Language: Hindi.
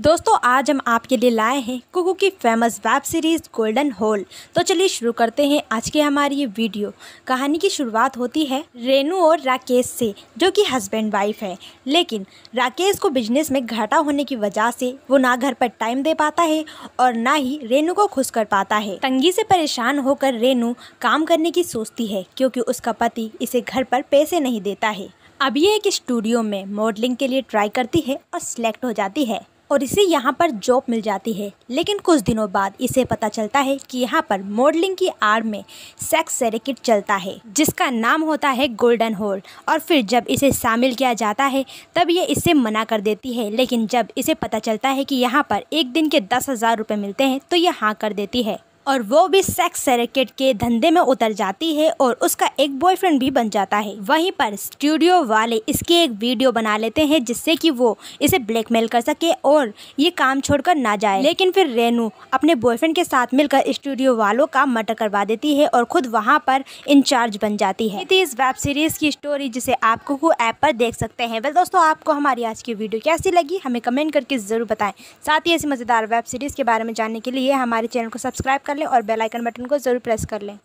दोस्तों आज हम आपके लिए लाए हैं कुकू की famous web series Golden Hole तो चलिए शुरू करते हैं आज की हमारी ये वीडियो कहानी की शुरुआत होती है रेनू और राकेश से जो कि हस्बैंड वाइफ है लेकिन राकेश को बिजनेस में घाटा होने की वजह से वो ना घर पर टाइम दे पाता है और ना ही रेनू को खुश कर पाता है तंगी से परेशान होकर रेनू काम करने की सोचती है क्योंकि उसका पति इसे घर पर पैसे नहीं देता है अब ये एक स्टूडियो में मॉडलिंग के लिए ट्राई करती है और सिलेक्ट हो जाती है और इसे यहाँ पर जॉब मिल जाती है लेकिन कुछ दिनों बाद इसे पता चलता है कि यहाँ पर मॉडलिंग की आड़ में सेक्स सेरेकिट चलता है जिसका नाम होता है गोल्डन होल और फिर जब इसे शामिल किया जाता है तब ये इसे मना कर देती है लेकिन जब इसे पता चलता है कि यहाँ पर एक दिन के दस हज़ार रुपये मिलते हैं तो ये हाँ कर देती है और वो भी सेक्स सर्किट के धंधे में उतर जाती है और उसका एक बॉयफ्रेंड भी बन जाता है वहीं पर स्टूडियो वाले इसकी एक वीडियो बना लेते हैं जिससे कि वो इसे ब्लैकमेल कर सके और ये काम छोड़कर ना जाए लेकिन फिर रेनू अपने बॉयफ्रेंड के साथ मिलकर स्टूडियो वालों का मर्डर करवा देती है और खुद वहाँ पर इंचार्ज बन जाती है इस वेब सीरीज की स्टोरी जिसे आप कुकू ऐप पर देख सकते हैं वेल दोस्तों आपको हमारी आज की वीडियो कैसी लगी हमें कमेंट करके ज़रूर बताएं साथ ही ऐसी मज़ेदार वेब सीरीज़ के बारे में जानने के लिए हमारे चैनल को सब्सक्राइब कर लें और बेल आइकन बटन को ज़रूर प्रेस कर लें